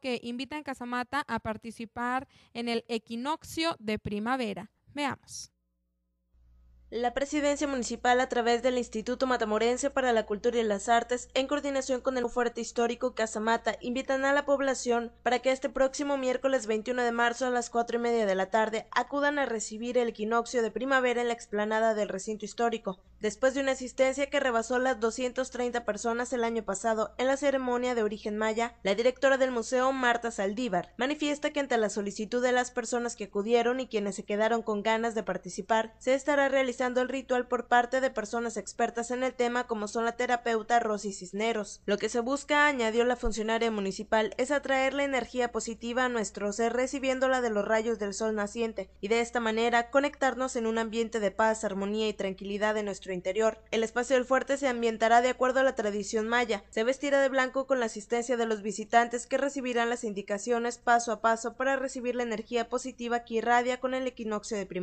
que invitan en Casamata a participar en el equinoccio de primavera. Veamos. La presidencia municipal a través del Instituto Matamorense para la Cultura y las Artes, en coordinación con el fuerte histórico Casamata, invitan a la población para que este próximo miércoles 21 de marzo a las cuatro y media de la tarde acudan a recibir el equinoccio de primavera en la explanada del recinto histórico. Después de una asistencia que rebasó las 230 personas el año pasado en la ceremonia de origen maya, la directora del museo, Marta Saldívar, manifiesta que ante la solicitud de las personas que acudieron y quienes se quedaron con ganas de participar, se estará realizando el ritual por parte de personas expertas en el tema como son la terapeuta Rosy Cisneros. Lo que se busca, añadió la funcionaria municipal, es atraer la energía positiva a nuestro ser recibiéndola de los rayos del sol naciente y de esta manera conectarnos en un ambiente de paz, armonía y tranquilidad en nuestro interior. El espacio del fuerte se ambientará de acuerdo a la tradición maya. Se vestirá de blanco con la asistencia de los visitantes que recibirán las indicaciones paso a paso para recibir la energía positiva que irradia con el equinoccio de primavera.